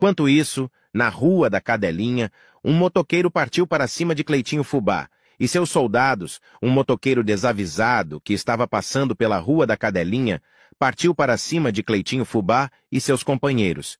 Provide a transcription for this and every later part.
Quanto isso, na rua da Cadelinha, um motoqueiro partiu para cima de Cleitinho Fubá, e seus soldados, um motoqueiro desavisado que estava passando pela rua da Cadelinha, partiu para cima de Cleitinho Fubá e seus companheiros.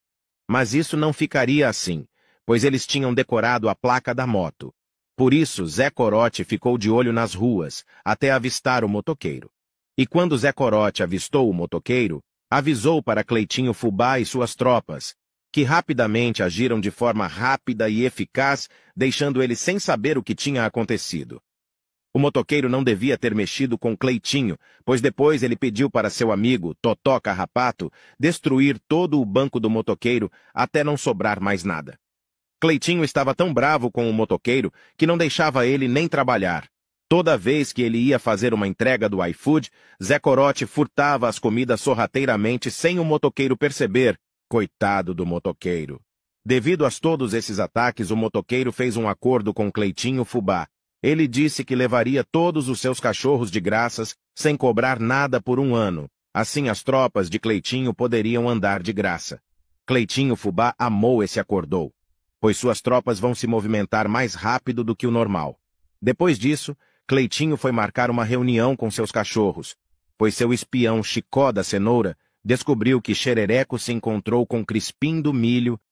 Mas isso não ficaria assim, pois eles tinham decorado a placa da moto. Por isso, Zé Corote ficou de olho nas ruas, até avistar o motoqueiro. E quando Zé Corote avistou o motoqueiro, avisou para Cleitinho Fubá e suas tropas, que rapidamente agiram de forma rápida e eficaz, deixando ele sem saber o que tinha acontecido. O motoqueiro não devia ter mexido com Cleitinho, pois depois ele pediu para seu amigo, Totó Carrapato, destruir todo o banco do motoqueiro até não sobrar mais nada. Cleitinho estava tão bravo com o motoqueiro que não deixava ele nem trabalhar. Toda vez que ele ia fazer uma entrega do iFood, Zé Corote furtava as comidas sorrateiramente sem o motoqueiro perceber, Coitado do motoqueiro. Devido a todos esses ataques, o motoqueiro fez um acordo com Cleitinho Fubá. Ele disse que levaria todos os seus cachorros de graças, sem cobrar nada por um ano. Assim as tropas de Cleitinho poderiam andar de graça. Cleitinho Fubá amou esse acordou, pois suas tropas vão se movimentar mais rápido do que o normal. Depois disso, Cleitinho foi marcar uma reunião com seus cachorros, pois seu espião Chicó da Cenoura descobriu que Xerereco se encontrou com Crispim do Milho,